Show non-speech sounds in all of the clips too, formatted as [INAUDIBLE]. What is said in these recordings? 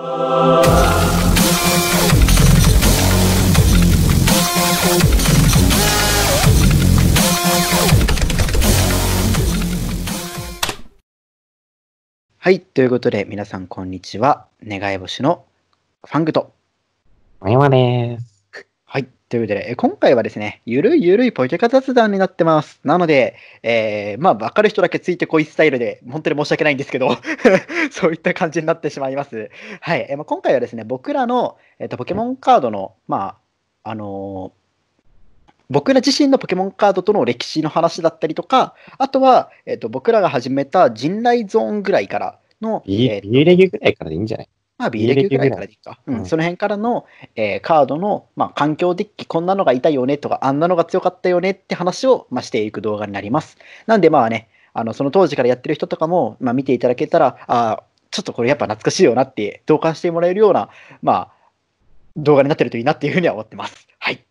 はい、ということで皆さんこんにちは。願い星のファングと。ざやまです。ということで、今回はですね、ゆるいゆるいポケカ雑談になってます。なので、えー、まあ、わかる人だけついてこいスタイルで、本当に申し訳ないんですけど [LAUGHS] そういった感じになってしまいます。はい。えー、まあ、今回はですね、僕らの、えーと、ポケモンカードの、まあ、あのー、僕ら自身のポケモンカードとの歴史の話だったりとか、あとは、えーと、僕らが始めた人雷ゾーンぐらいからの、えー、B ぐらいからでいいんじゃないまあ、B 歴ぐらいからでいいか、うん、その辺からの、えー、カードの、まあ、環境デッキこんなのがいたよねとかあんなのが強かったよねって話を、まあ、していく動画になりますなんでまあねあのその当時からやってる人とかも、まあ、見ていただけたらあちょっとこれやっぱ懐かしいよなって同感してもらえるような、まあ、動画になってるといいなっていうふうには思ってます。はい。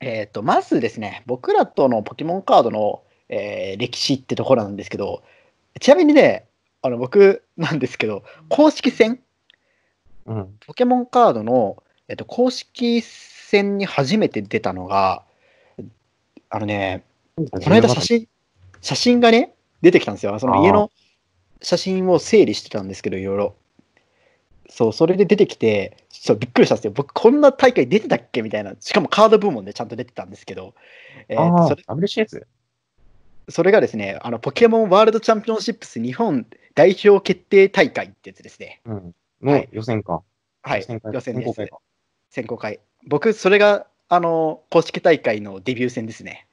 えっ、ー、と、まずですね、僕らとのポケモンカードの、えー、歴史ってところなんですけど、ちなみにね、あの僕なんですけど公式戦、うん、ポケモンカードの、えっと、公式戦に初めて出たのがあのねこの間写真写真がね出てきたんですよその家の写真を整理してたんですけどいろいろそうそれで出てきてちょっとびっくりしたんですよ僕こんな大会出てたっけみたいなしかもカード部門でちゃんと出てたんですけど、えー、それ WCS? それがですね、あのポケモンワールドチャンピオンシップス日本代表決定大会ってやつですね。うん、の予選か。はい、予選です。選考会。僕、それがあの公式大会のデビュー戦ですね。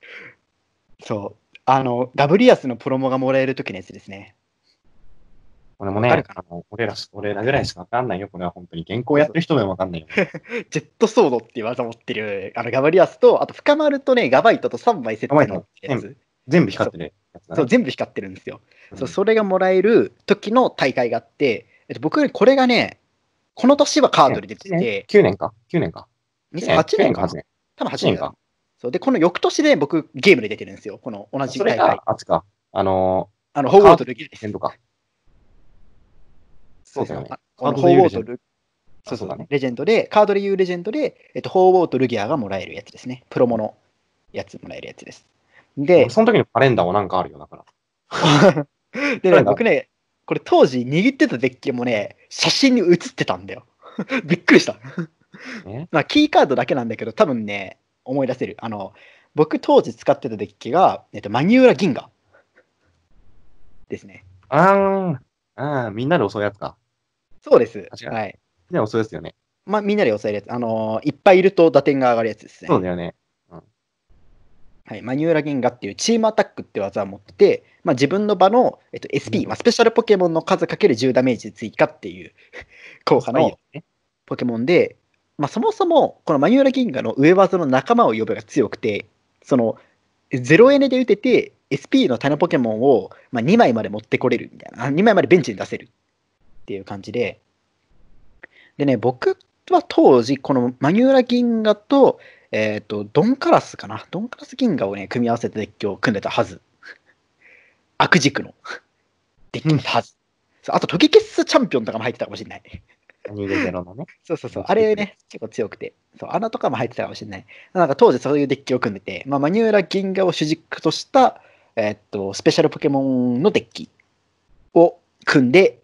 [LAUGHS] そう、あの、ダブリアスのプロモがもらえる時のやつですね。これもね、俺ら、俺らぐらいしかわかんないよ。これは本当に。原稿やってる人でもわかんないよ。ジェットソードっていう技持ってる、あの、ガバリアスと、あと、深まるとね、ガバイトと3枚セット全部光ってるやつだ、ね、そう全部光ってるんですよ、うん、そう。それがもらえる時の大会があって、えっと、僕、これがね、この年はカードで出てて。9年か ?9 年か。2008年か。8年多分8年か。そう。で、この翌年で僕、ゲームで出てるんですよ。この同じ大会。それが、あつか。あのー、あの、ホームアウトできる。とか。そうですね。あーウォーとルそうそう、ね、レジェンドで、カードで言うレジェンドで、えっと、フーウォーとルギアがもらえるやつですね。プロモのやつもらえるやつです。で、その時のカレンダーもなんかあるよ、だから。[LAUGHS] でね、僕ね、これ当時握ってたデッキもね、写真に写ってたんだよ。[LAUGHS] びっくりした。まあ、キーカードだけなんだけど、多分ね、思い出せる。あの、僕当時使ってたデッキが、えっと、マニューラ銀河ですね。ああ、ああ、みんなで襲うやつか。そうです。確かに。はい。みんなで抑すですよね。まあ、みんなで抑えるやつ。あのーいっぱいいると打点が上がるやつですね。そうだよね。はい、マニューラ銀河っていうチームアタックって技を持ってて、まあ、自分の場の、えっと、SP、まあ、スペシャルポケモンの数かける10ダメージ追加っていう [LAUGHS] 効果のポケモンで、まあ、そもそもこのマニューラ銀河の上技の仲間を呼ぶが強くて、その0エネで打てて SP の種ポケモンを、まあ、2枚まで持ってこれるみたいな、2枚までベンチに出せるっていう感じで、でね、僕は当時、このマニューラ銀河と、えっ、ー、と、ドンカラスかな。ドンカラス銀河をね、組み合わせてデッキを組んでたはず。悪軸のデッキのったはず。あと、トゲキスチャンピオンとかも入ってたかもしれない。のね。[LAUGHS] そうそうそう。あれね、結構強くて。そう、穴とかも入ってたかもしれない。なんか当時そういうデッキを組んでて、まあ、マニューラ銀河を主軸とした、えっ、ー、と、スペシャルポケモンのデッキを組んで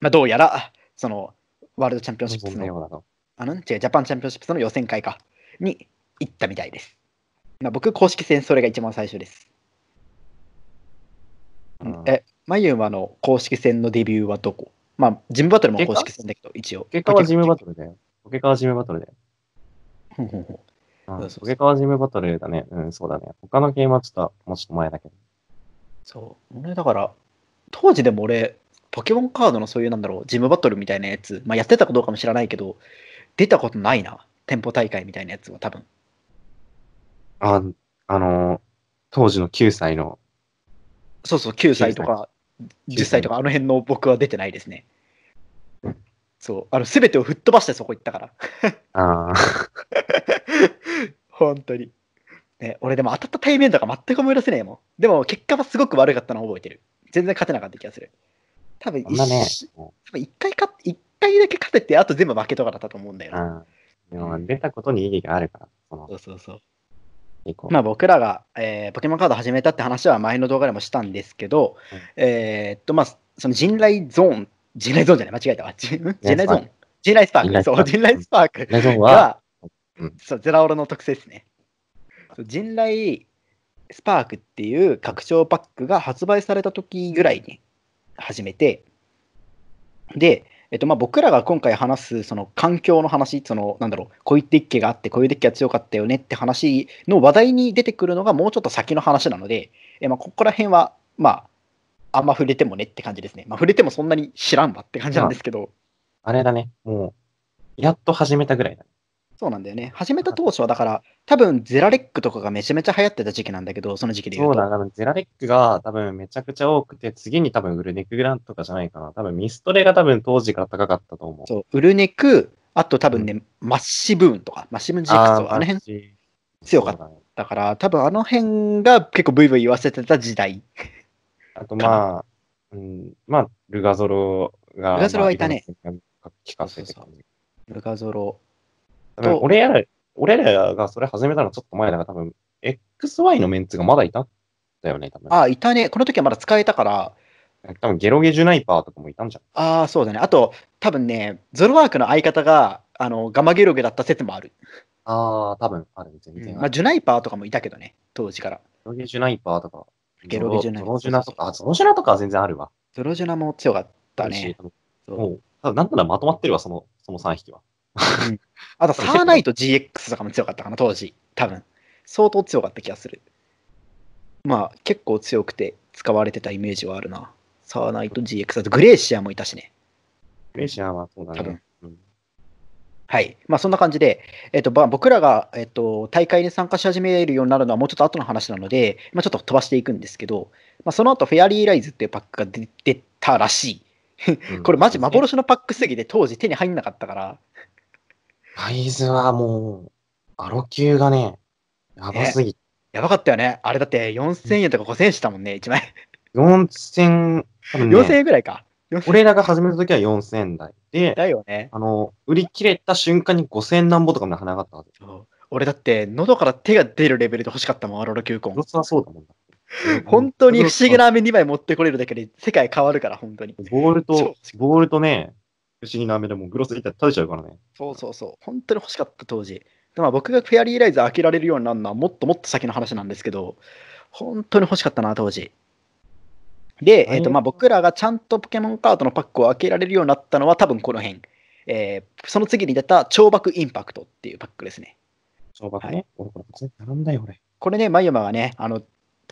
まあ、どうやら、その、ワールドチャンピオンシップスの、あの、違う、ジャパンチャンピオンシップの予選会か、に行ったみたいです。まあ、僕、公式戦、それが一番最初です。うん、え、まゆんはあの、公式戦のデビューはどこまあ、ジムバトルも公式戦だけど、一応。結果はジムバトルで。ポケカワジムバトルで。ポケカワジムバトルだね。うん、そうだね。他のゲームはちょっと、もうちょっと前だけど。そう。俺、だから、当時でも俺、ポケモンカードのそういうなんだろう、ジムバトルみたいなやつ、まあ、やってたかどうかも知らないけど、出たことないな、店舗大会みたいなやつは多分。あ、あのー、当時の9歳の。そうそう、9歳とか10歳とか、あの辺の僕は出てないですね。そう、あの、すべてを吹っ飛ばしてそこ行ったから。ああ。[LAUGHS] 本当に。ね、俺でも当たった対面とか全く思い出せないもん。でも結果はすごく悪かったのを覚えてる。全然勝てなかった気がする。多分一、ね、多分一回一回だけ勝てて、あと全部負けとかだったと思うんだよでも出たことに意義があるから、その。そうそうそう。まあ、僕らが、えー、ポケモンカード始めたって話は前の動画でもしたんですけど、うん、えー、っと、まあ、その人雷ゾーン、人雷ゾーンじゃない、間違えたわ。人雷ゾーン。人雷スパーク。そう、人雷スパークが。ークは、うん、そう、ゼラオロの特性ですね。人雷スパークっていう拡張パックが発売された時ぐらいに始めて、で、えっとまあ、僕らが今回話すその環境の話、そのなんだろう、こういったッキがあって、こういうデッキが強かったよねって話の話題に出てくるのがもうちょっと先の話なので、えまあ、ここら辺は、まあ、あんま触れてもねって感じですね。まあ、触れてもそんなに知らんわって感じなんですけど。あれだね、もう、やっと始めたぐらいだね。そうなんだよね。始めた当初は、だから、多分ゼラレックとかがめちゃめちゃ流行ってた時期なんだけど、その時期で言うと。そうだ、ゼラレックが多分めちゃくちゃ多くて、次に多分ウルネクグラントとかじゃないかな。多分ミストレが多分当時から高かったと思う。そう、ウルネク、あと多分ね、うん、マッシブーンとか、マッシブーンジークスとか、あの辺強かったから、ね、多分あの辺が結構ブイブイ言わせてた時代。あとまあ、うん、まあ、ルガゾロが。ルガゾロはいたね。聞かせてそうそうそうルガゾロ。俺ら、俺らがそれ始めたのちょっと前だから、多分 XY のメンツがまだいたんだよね、多分。あ、いたね。この時はまだ使えたから。多分ゲロゲジュナイパーとかもいたんじゃん。ああ、そうだね。あと、多分ね、ゾロワークの相方が、あの、ガマゲロゲだった説もある。ああ、多分ある、全然る、うん、まあ、ジュナイパーとかもいたけどね、当時から。ゲロゲジュナイパーとか。ゲロゲジュナイパー。ゾロジュナとか、あ、ゾロジュナとかは全然あるわ。ゾロジュナも強かったね。もう、多分なんならまとまってるわ、その、その3匹は。うん、[LAUGHS] あと、サーナイト GX とかも強かったかな、当時。多分。相当強かった気がする。まあ、結構強くて使われてたイメージはあるな。サーナイト GX あと、グレーシアもいたしね。グレーシアはそうだね。多分。ん、はい。まあ、そんな感じで、えっ、ー、と、まあ、僕らが、えっ、ー、と、大会に参加し始めるようになるのはもうちょっと後の話なので、まあ、ちょっと飛ばしていくんですけど、まあ、その後、フェアリーライズっていうパックが出たらしい。[LAUGHS] これマジ幻のパックすぎて当時手に入んなかったから、大イズはもう、アロ級がね、やばすぎて、やばかったよね。あれだって4000円とか5000円したもんね、1枚。4000、多分ね4000円ぐらいか。俺らが始めた時は4000台で、だよね。あの、売り切れた瞬間に5000何本とかもなかなかったはず。俺だって、喉から手が出るレベルで欲しかったもん、アロロ球根ロ。はそうだもん [LAUGHS] 本当に不思議な飴2枚持ってこれるだけで世界変わるから、本当に。ボールと、ボールとね、不思議なでもグロスいたらちゃうからね。そうそうそう。本当に欲しかった当時。でも僕がフェアリーライズ開けられるようになるのはもっともっと先の話なんですけど、本当に欲しかったな、当時。で、えーとまあ、僕らがちゃんとポケモンカードのパックを開けられるようになったのは多分この辺。えー、その次に出た超爆インパクトっていうパックですね。超爆ね。はい、これ、並んだよ、これね、マユマがね、あの、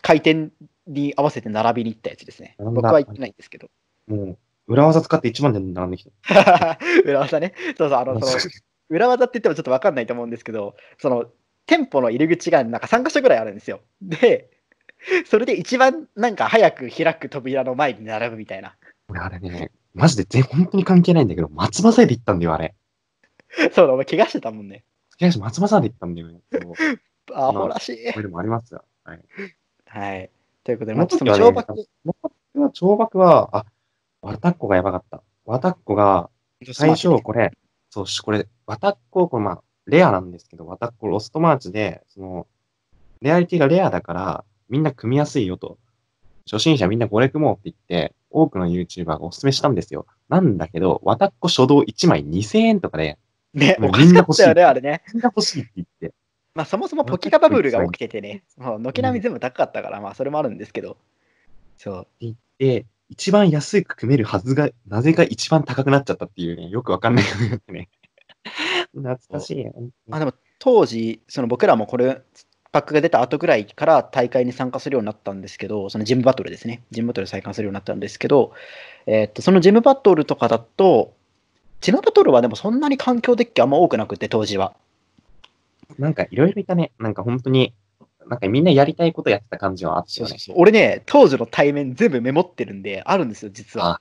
回転に合わせて並びに行ったやつですね。僕は行ってないんですけど。もう、裏技使って1万で並んできた。[LAUGHS] 裏技ね。そうそう、あの、その、裏技って言ってもちょっと分かんないと思うんですけど、その、店舗の入り口がなんか3箇所ぐらいあるんですよ。で、それで一番なんか早く開く扉の前に並ぶみたいな。俺あれね、マジで全本当に関係ないんだけど、松葉勢で行ったんだよ、あれ。そうだ、お前怪我してたもんね。怪我して松葉さんで行ったんだよね。あほ [LAUGHS] らしい。これもありますよ。はい。はい。ということで、まあ、ちょっと懲罰。懲罰は、は、あ、わたっこがやばかった。わたっこが、最初これ、そうし、これ、わたっこ、これまあ、レアなんですけど、わたっこロストマーチで、その、レアリティがレアだから、みんな組みやすいよと。初心者みんなこれ組もうって言って、多くの YouTuber がおすすめしたんですよ。なんだけど、わたっこ初動1枚2000円とかで、ね、うかしかね、あれね。みんな欲しいって言って。まあ、そもそもポキカバブルが起きててね、もう軒並み全部高かったから、まあ、それもあるんですけど。そう。って言って、一番安く組めるはずが、なぜか一番高くなっちゃったっていうね、よくわかんないね。[LAUGHS] 懐かしい、あでも当時、その僕らもこれ、パックが出た後ぐらいから大会に参加するようになったんですけど、そのジムバトルですね。ジムバトル再開するようになったんですけど、えー、っと、そのジムバトルとかだと、ジムバトルはでもそんなに環境デッキあんま多くなくて、当時は。なんかいろいろいたね。なんか本当に、なんかみんなやりたいことやってた感じはあって、ね、そうそう俺ね、当時の対面全部メモってるんで、あるんですよ、実は。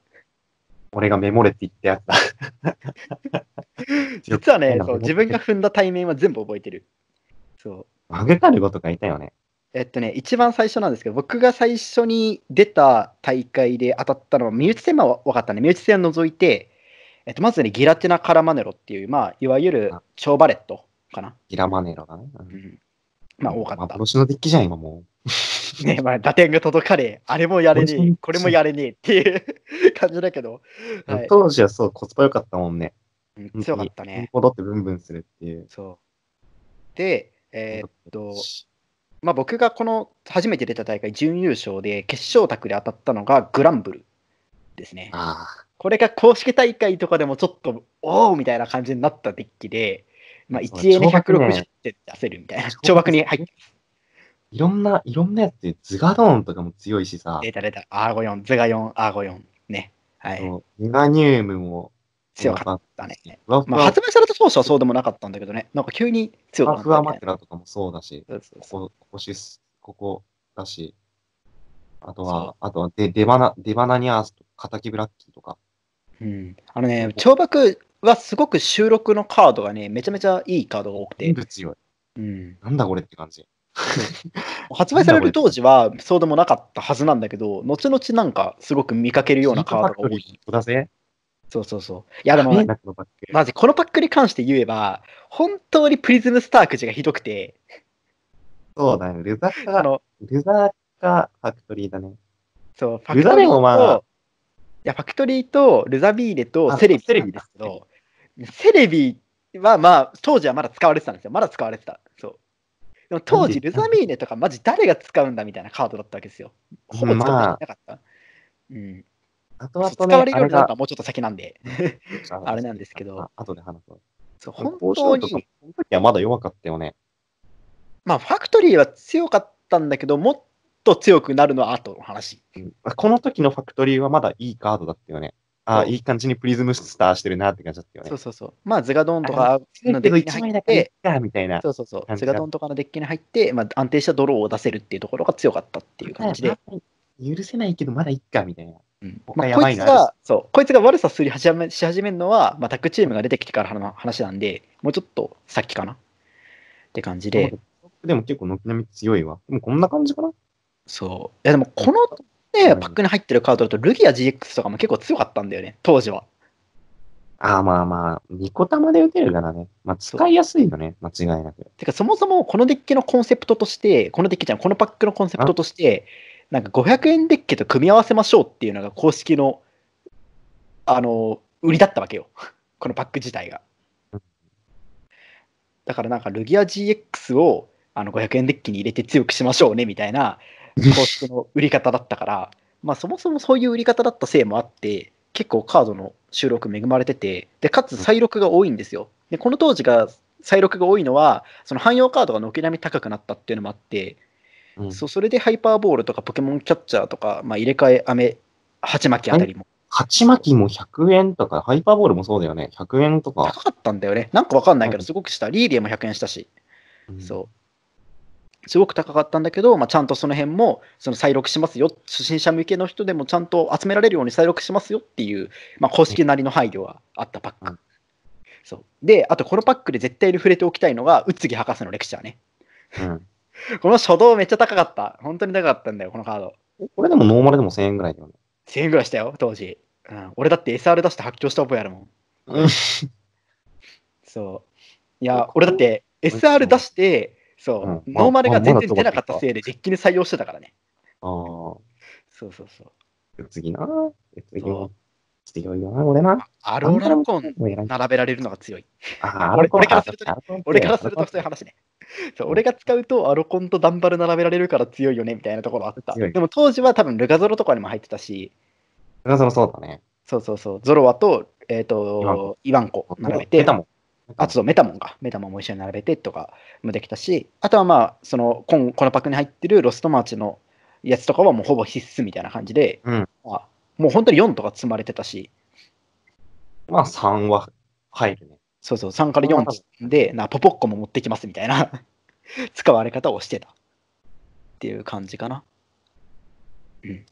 俺がメモれって言ってやった。[LAUGHS] 実はね、そ自分が踏んだ対面は全部覚えてる。そう。マグカルゴとかいたよね。えっとね、一番最初なんですけど、僕が最初に出た大会で当たったのは、身内戦は分かったね。身内戦除いて、えっと、まずね、ギラティナ・カラマネロっていう、まあ、いわゆる超バレットかな。ギラマネロだね。うん、まあ多かった。幻のデッキじゃん、今もう。[LAUGHS] ねまあ打点が届かれ、あれもやれねえ、これもやれねえっていう感じだけど。はい、当時はそう、コスパ良かったもんね。強かったね。戻ってブンブンするっていう。そう。で、えー、っと、まあ僕がこの初めて出た大会準優勝で決勝卓で当たったのがグランブルですね。これが公式大会とかでもちょっと、おおみたいな感じになったデッキで、まあ、1円で160点出せるみたいな。懲罰、に入っていろんな、いろんなやつ、ズガドンとかも強いしさ。出た出た、アーゴヨン、ズガヨン、アーゴヨン。ね。はい。ミガニウムも強かったね。まあ、発売された当初はそうでもなかったんだけどね、なんか急に強かった、ね。ふわマテラとかもそうだし、そうそここここだし、あとは、あとはデデバナ、デバナニアースと、カタキブラッキーとか。うん。あのね、懲罰はすごく収録のカードがね、めちゃめちゃいいカードが多くて。強い。うん。なんだこれって感じ。[LAUGHS] 発売される当時はそうでもなかったはずなんだけど、後々なんかすごく見かけるようなカードが多い。そうそうそう。いやでも、まずこのパックに関して言えば、本当にプリズムスタークジがひどくて。そうだね、ルザーか、ルザーかファクトリーだね。そう、ファクトリーと、まあ、いやファクトリーとルザビーレとセレビですけど、セレビはまあ、当時はまだ使われてたんですよ。まだ使われてた。そう。でも当時、ルザミーネとかマジ誰が使うんだみたいなカードだったわけですよ。ほぼ使われてなかった。まあ、うん。あとは、ね、使われるようになったのはもうちょっと先なんで、あれなんですけど。あとで話そう。そう、本当に。その時はまだ弱かったよね。まあ、ファクトリーは強かったんだけど、もっと強くなるのは後の話。うん、この時のファクトリーはまだいいカードだったよね。あいい感じにプリズムスターしてるなって感じだったよね。そうそうそう。まあ、ズガドンとかのデッキに入って、みたいな。そうそうそう。ズガドンとかのデッキに入って、まあ、安定したドローを出せるっていうところが強かったっていう感じで。許せないけど、まだいっか、みたいな。うん、まあ、やこいつがそうこいつが悪さすり始めし始めるのは、まあ、タッグチームが出てきてからの話なんで、もうちょっと先かなって感じで。でも結構軒並み強いわ。でもこんな感じかなそう。いやでもこので、パックに入ってるカードだと、ルギア GX とかも結構強かったんだよね、当時は。ああまあまあ、2個玉で打てるからね。まあ使いやすいよね、間違いなく。てかそもそもこのデッキのコンセプトとして、このデッキじゃん、このパックのコンセプトとして、なんか500円デッキと組み合わせましょうっていうのが公式の、あの、売りだったわけよ。[LAUGHS] このパック自体が。だからなんかルギア GX をあの500円デッキに入れて強くしましょうねみたいな公式の売り方だったから、まあそもそもそういう売り方だったせいもあって、結構カードの収録恵まれてて、で、かつ再録が多いんですよ。で、この当時が再録が多いのは、その汎用カードが軒並み高くなったっていうのもあって、うん、そうそれでハイパーボールとかポケモンキャッチャーとか、まあ、入れ替えア飴、鉢巻きあたりも。鉢巻きも100円とか、ハイパーボールもそうだよね、100円とか。高かったんだよね。なんかわかんないけど、すごくした。リーディも100円したし。うん、そう。すごく高かったんだけど、まあ、ちゃんとその辺もその再録しますよ初心者向けの人でもちゃんと集められるように再録しますよっていう、まあ、公式なりの配慮があったパック、うん、そうであとこのパックで絶対に触れておきたいのが宇津木博士のレクチャーね、うん、[LAUGHS] この初動めっちゃ高かった本当に高かったんだよこのカード俺でもノーマルでも1000円ぐらいだよね1000円ぐらいしたよ当時、うん、俺だって SR 出して発狂した覚えあるもん、うん、そういや俺だって SR 出して、そう、うん、ノーマルが全然出なかったせいで、デッキに採用してたからね。ああ。そうそうそう。次な。次は。強いよな、俺な。アローラコン並べられるのが強い。ああ、[LAUGHS] 俺からすると、俺からするとそういう話ね。そう俺が使うとアロコンとダンバル並べられるから強いよねみたいなところあった。でも当時は多分ルガゾロとかにも入ってたし。ルガゾロそうだね。そうそうそう。ゾロワと、えっ、ー、と、イワンコ並べて。出たもん。あとメタモンかメタモンも一緒に並べてとかもできたしあとはまあそのこのパックに入ってるロストマーチのやつとかはもうほぼ必須みたいな感じで、うん、まあ、もう本当に4とか積まれてたしまあ3は入るねそうそう3から4でなポポッコも持ってきますみたいな [LAUGHS] 使われ方をしてたっていう感じかなうん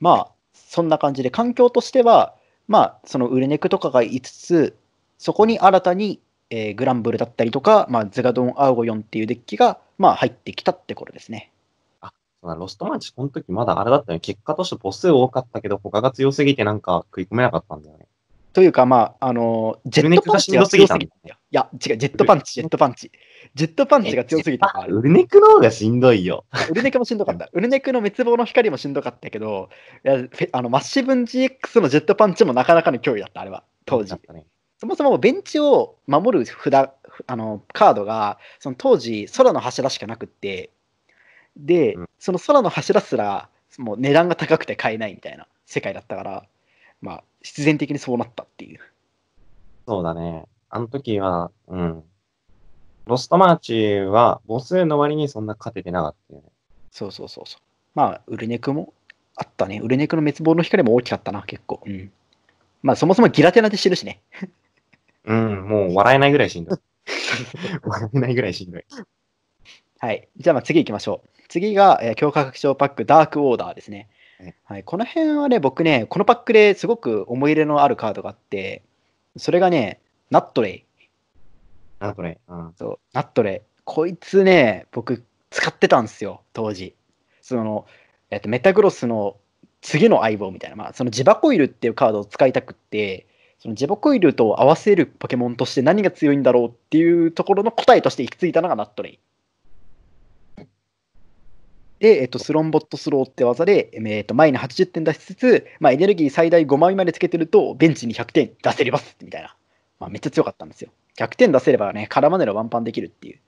まあそんな感じで環境としてはまあその売れネクとかが5つそこに新たに、えー、グランブルだったりとか、まあ、ゼガドン・アウゴ4っていうデッキが、まあ、入ってきたってことですね。あ、そロストマンチ、この時まだあれだったよね。結果として母数多かったけど、他が強すぎてなんか食い込めなかったんだよね。というか、まあ、あのー、ジェットパンチが強すぎた。いや、違う、ジェットパンチ、ジェットパンチ。ジェットパンチが強すぎた。ウルネクの方がしんどいよ。ウルネクもしんどかった。ウルネクの滅亡の光もしんどかったけど、いやあのマッシブン GX のジェットパンチもなかなかの脅威だった、あれは、当時。ね、そもそもベンチを守る札あのカードがその当時空の柱しかなくってで、うん、その空の柱すらもう値段が高くて買えないみたいな世界だったからまあ必然的にそうなったっていうそうだねあの時はうんロストマーチは母数の割にそんな勝ててなかったよねそうそうそうそうまあウルネクもあったねウルネクの滅亡の光も大きかったな結構うんまあそもそもギラテナでしてるしねうん、もう笑えないぐらいしんどい。[LAUGHS] 笑えないぐらいしんどい。はい。じゃあ、まあ次行きましょう。次が、えー、強化拡張パックダークオーダーですね。はい、この辺はね、僕ね、このパックですごく思い入れのあるカードがあって、それがね、ナットレイ。ナットレイ。うん、そうナットレイ。こいつね、僕、使ってたんですよ、当時。その、えっと、メタグロスの次の相棒みたいな、まあ、そのジバコイルっていうカードを使いたくって、そのジェボコイルと合わせるポケモンとして何が強いんだろうっていうところの答えとして行き着いたのがナットレイ。で、えっと、スロンボットスローって技で、えっと、前に80点出しつつ、まあ、エネルギー最大5枚までつけてると、ベンチに100点出せれますみたいな、まあ、めっちゃ強かったんですよ。100点出せればね、空まねのワンパンできるっていう。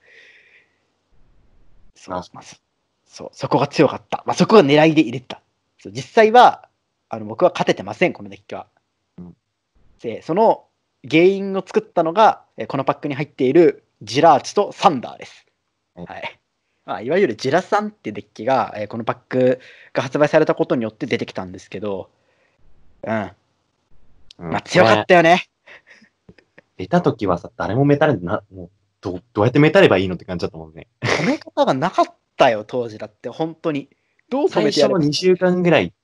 そうします。そう、そこが強かった。まあ、そこが狙いで入れた。実際はあの僕は勝ててません、このデッキは。でその原因を作ったのがこのパックに入っているジラーチとサンダーです。はいまあ、いわゆるジラサンってデッキが、えこのパックが発売されたことによって出てきたんですけど、うん。まあ、強かったよね。[LAUGHS] 出た時はさ、誰もメタルな、もうど、どうやってメタればいいのって感じだったもんね。止め方がなかったよ、当時だって、本当に。どう止めてやる最初の2週間ぐらい、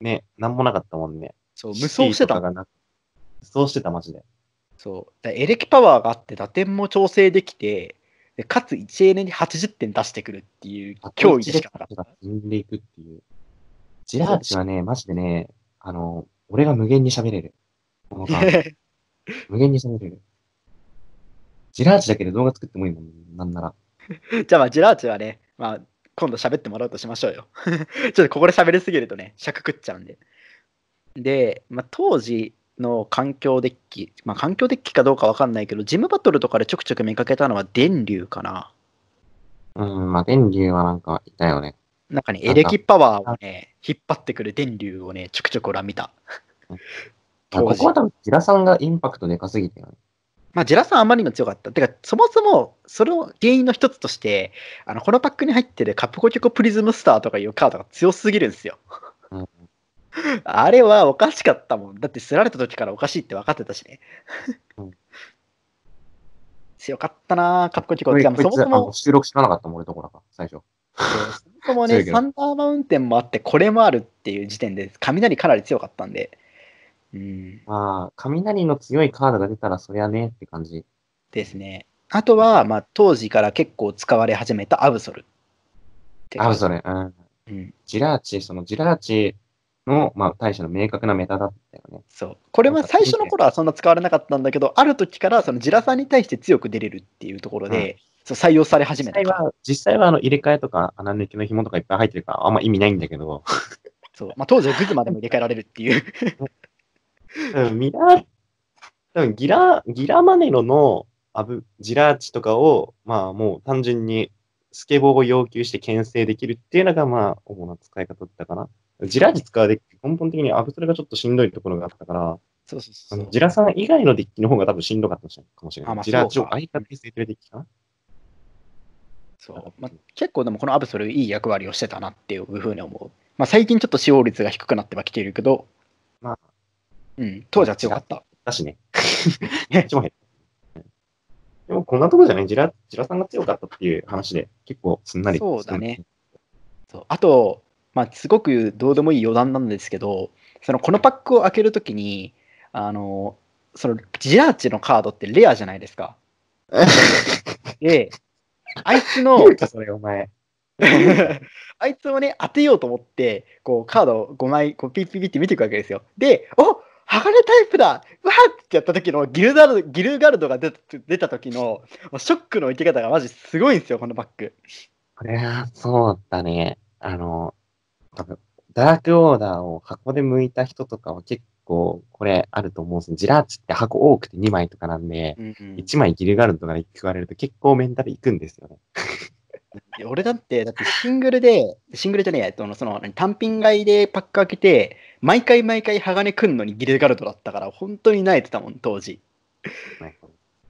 ね、何もなかったもんね。そう、無双してた。がなそうしてた、マジで。そうエレキパワーがあって打点も調整できて、でかつ1エに80点出してくるっていう脅威でしかなかった。んでいくっていう。ジラーチはね、マジでね、あの、俺が無限に喋れる。[LAUGHS] 無限に喋れる。ジラーチだけで動画作ってもいいもん、なんなら。[LAUGHS] じゃあ、まあ、ジラーチはね、まあ、今度喋ってもらおうとしましょうよ。[LAUGHS] ちょっとここで喋りすぎるとね、尺食っちゃうんで。で、まあ、当時、の環境デッキ、まあ、環境デッキかどうかわかんないけど、ジムバトルとかでちょくちょく見かけたのは電流かな。うん、まあ、電流はなんかいたよね。なんかね、エレキパワーをね、引っ張ってくる電流をね、ちょくちょく俺は見た。ここは多分、ジラさんがインパクトでかすぎたよね。まあ、ジラさんあまりにも強かった。てか、そもそも、その原因の一つとして、あのこのパックに入ってるカプココプリズムスターとかいうカードが強すぎるんですよ。うん、あれはおかしかったもん。だって、すられた時からおかしいって分かってたしね。うん、強かったなプコチコい。こいそもそも。収録しかなかったもん、俺とこだか最初。そもそもね、サンダーマウンテンもあって、これもあるっていう時点で、雷かなり強かったんで。うん、まあ、雷の強いカードが出たら、そりゃねって感じ。ですね。あとは、まあ、当時から結構使われ始めたアブソル。アブソル、うん。うん、ジラーチ、そのジラーチの、まあ、大使の明確なメタだったよね。そう。これは最初の頃はそんな使われなかったんだけど、ある時からそのジラさんに対して強く出れるっていうところで、うん、そう採用され始めた実際は、実際はあの入れ替えとか穴抜きの紐とかいっぱい入ってるからあんま意味ないんだけど。[LAUGHS] そう。まあ、当時はグズまでも入れ替えられるっていううん。ミラ多分ギラ、ギラマネロのアブジラーチとかを、まあもう単純にスケボーを要求して牽制できるっていうのが、まあ主な使い方だったかな。ジラ実化で根本的にアブトレがちょっとしんどいところがあったから、そうそうそうあのジラさん以外のデッキの方が多分しんどかったかもしれない。あまあ、ジラ相方にてるデッキかな。そうまあ、結構でもこのアブソルいい役割をしてたなっていうふうに思う。まあ、最近ちょっと使用率が低くなってはきているけど、まあ、うん、当時は強かった。だしね。ね [LAUGHS] でもこんなとこじゃないジラ、ジラさんが強かったっていう話で結構すんなり。そうだね。そうあと、まあ、すごくどうでもいい余談なんですけど、そのこのパックを開けるときに、あの、そのジラーチのカードってレアじゃないですか。[LAUGHS] で、あいつの、[LAUGHS] あいつをね、当てようと思って、こう、カードを5枚、こう、ピッピピって見ていくわけですよ。で、おがれタイプだわーってやった時のギルガルギルガルドが出た出た時のショックの受け方がマジすごいんですよ、このバック。これはそうだね。あの、多分、ダークオーダーを箱で剥いた人とかは結構、これあると思うんですよ。ジラーチって箱多くて2枚とかなんで、うんうん、1枚ギルガルドとかで食われると結構メンタルいくんですよね。俺だって、だってシングルで、シングルじゃねえや、その、その単品買いでパック開けて、毎回毎回鋼くんのにギルガルドだったから、本当に泣いてたもん、当時。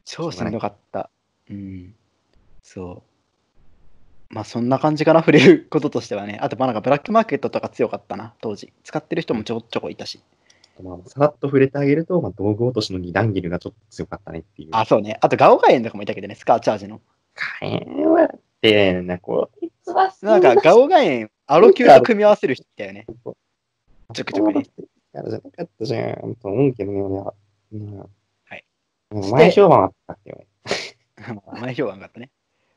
超しんどかった。うん。そう。まあそんな感じかな、触れることとしてはね。[LAUGHS] あと、まあなんかブラックマーケットとか強かったな、当時。使ってる人もちょこちょこいたし。まあ、さらっと触れてあげると、まあ、道具落としの二段切りがちょっと強かったねっていう。あ、そうね。あと、ガオガエンとかもいたけどね、スカーチャージの。ガエンは、ってな、こう、なんか、ガオガエン、アロキューと組み合わせる人だよね。ちょくちょくね。やるじゃなかったじゃん、と思うけどね、俺は。うん、はい。前評判あったっけ、ね。[LAUGHS] 前評判があったね。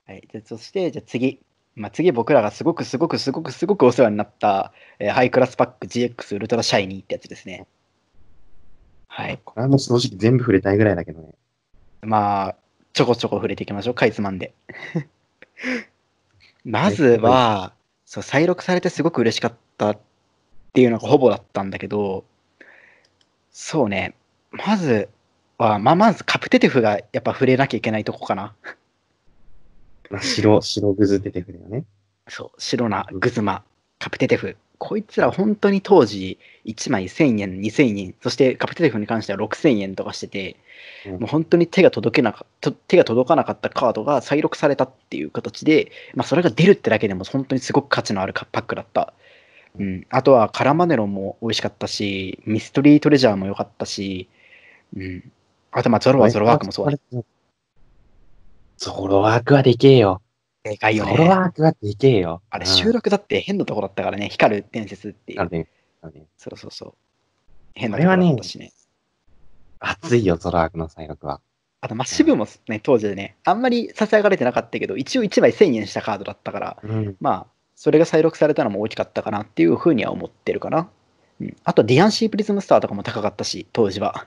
はい、じゃそしてじゃ次、まあ、次僕らがすごくすごくすごくすごくお世話になった、えー、ハイクラスパック GX ウルトラシャイニーってやつですね。はい。これはもう正直全部触れたいぐらいだけどね。まあ、ちょこちょこ触れていきましょう、かいつまんで。[LAUGHS] まずは、そう、再録されてすごく嬉しかったっていうのがほぼだったんだけど、そうね、まずは、まあ、まずカプテテフがやっぱ触れなきゃいけないとこかな。白、白グズテテフだよね。そう、白なグズマ、カプテテフ。こいつら本当に当時、1枚1000円、2000円、そしてカプテテフに関しては6000円とかしてて、うん、もう本当に手が届けなか手が届かなかったカードが再録されたっていう形で、まあ、それが出るってだけでも本当にすごく価値のあるパックだった。うん、あとはカラマネロも美味しかったし、ミストリートレジャーも良かったし、うん、あとまあゾロはゾロワークもそうだった。ゾロワークはでけえよ。でかいよね。ゾロワークはでけえよ。あれ、収録だって変なとこだったからね、光る伝説っていう。あれ、ね、そうそうそう。変なとこだったしね。熱いよ、ゾロワークの再録は。あと、マッシブもね、当時でね、あんまりささやかれてなかったけど、一応1枚1000円したカードだったから、うん、まあ、それが再録されたのも大きかったかなっていうふうには思ってるかな。うん、あと、ディアンシープリズムスターとかも高かったし、当時は。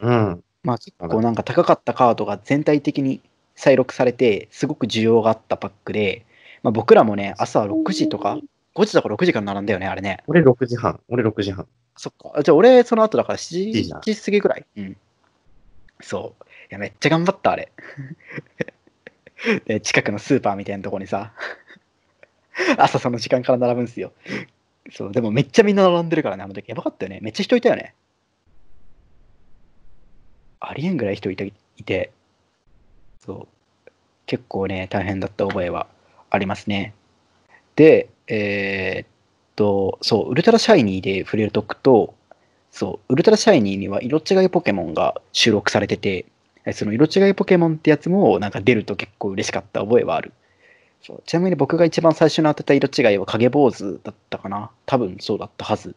うん。まあ、結構なんか高かったカードが全体的に再録されて、すごく需要があったパックで、まあ、僕らもね、朝6時とか、5時とか6時から並んだよね、あれね。俺6時半。俺6時半。そっか。じゃあ俺、その後だから7時過ぎぐらい。うん。そう。いや、めっちゃ頑張った、あれ。[LAUGHS] で、近くのスーパーみたいなとこにさ、[LAUGHS] 朝その時間から並ぶんすよ。そう、でもめっちゃみんな並んでるからね、あの時。やばかったよね。めっちゃ人いたよね。ありえんぐらい人いたいてそう。結構ね、大変だった覚えはありますね。で、えー、っと、そう、ウルトラシャイニーで触れるとくと、そう、ウルトラシャイニーには色違いポケモンが収録されてて、その色違いポケモンってやつもなんか出ると結構嬉しかった覚えはある。そうちなみに僕が一番最初に当てた色違いは影坊主だったかな。多分そうだったはず。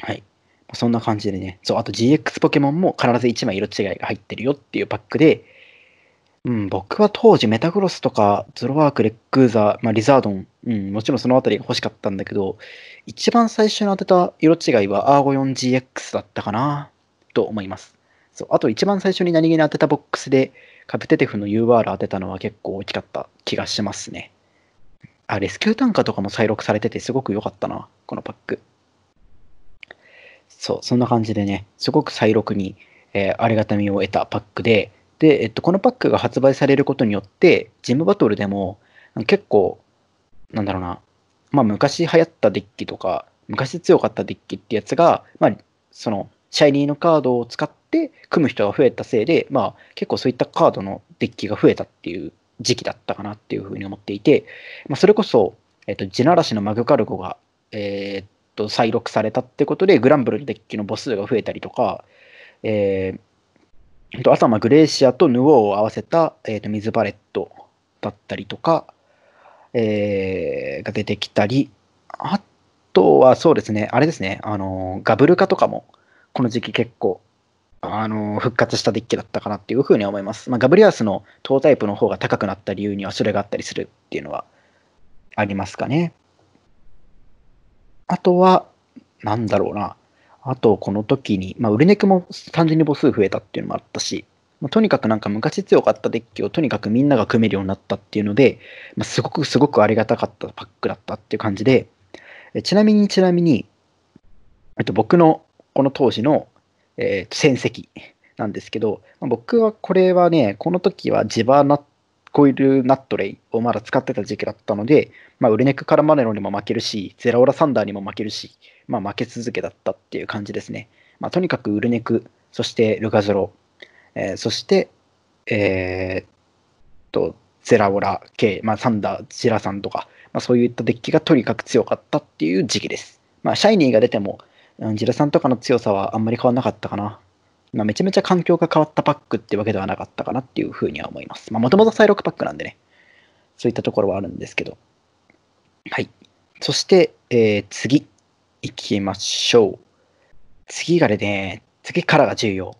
はい。そんな感じでね、そう、あと GX ポケモンも必ず1枚色違いが入ってるよっていうパックで、うん、僕は当時メタグロスとかゾロワーク、レッグザー、まあ、リザードン、うん、もちろんその辺りが欲しかったんだけど、一番最初に当てた色違いはアーゴ 4GX だったかなと思います。そう、あと一番最初に何気に当てたボックスでカプテテフの UR 当てたのは結構大きかった気がしますね。あ、レスキュー単価とかも再録されててすごく良かったな、このパック。そう、そんな感じでね、すごく再録に、えー、ありがたみを得たパックで、で、えっと、このパックが発売されることによって、ジムバトルでも結構、なんだろうな、まあ、昔流行ったデッキとか、昔強かったデッキってやつが、まあ、その、シャイニーのカードを使って組む人が増えたせいで、まあ、結構そういったカードのデッキが増えたっていう時期だったかなっていうふうに思っていて、まあ、それこそ、えっと、地ならしのマグカルゴが、えー、っと再録されたってことで、グランブルのデッキの母数が増えたりとか、えー、と朝まグレーシアとヌオーを合わせた、えー、と水パレットだったりとか、えー、が出てきたり、あとはそうですね、あれですね、あのガブルカとかも、この時期結構、あの復活したデッキだったかなっていうふうに思います。まあ、ガブリアスのトータイプの方が高くなった理由にはそれがあったりするっていうのはありますかね。あとは、なんだろうな。あと、この時に、まあ、売れネクも単純に母数増えたっていうのもあったし、まあ、とにかくなんか昔強かったデッキをとにかくみんなが組めるようになったっていうので、まあ、すごくすごくありがたかったパックだったっていう感じで、えちなみにちなみに、えっと、僕のこの当時の、えー、戦績なんですけど、まあ、僕はこれはね、この時は場バナッコイルナットレイをまだ使ってた時期だったので、まあ、ウルネックカラマネロにも負けるし、ゼラオラサンダーにも負けるし、まあ、負け続けだったっていう感じですね。まあ、とにかくウルネク、そしてルカゾロ、えー、そして、えー、と、ゼラオラ系、まあ、サンダー、ジラさんとか、まあ、そういったデッキがとにかく強かったっていう時期です。まあ、シャイニーが出ても、ジラさんとかの強さはあんまり変わらなかったかな。まあ、めちゃめちゃ環境が変わったパックってわけではなかったかなっていうふうには思います。もともとサイロックパックなんでね、そういったところはあるんですけど。はい。そして、えー、次、行きましょう。次がね、次からが重要。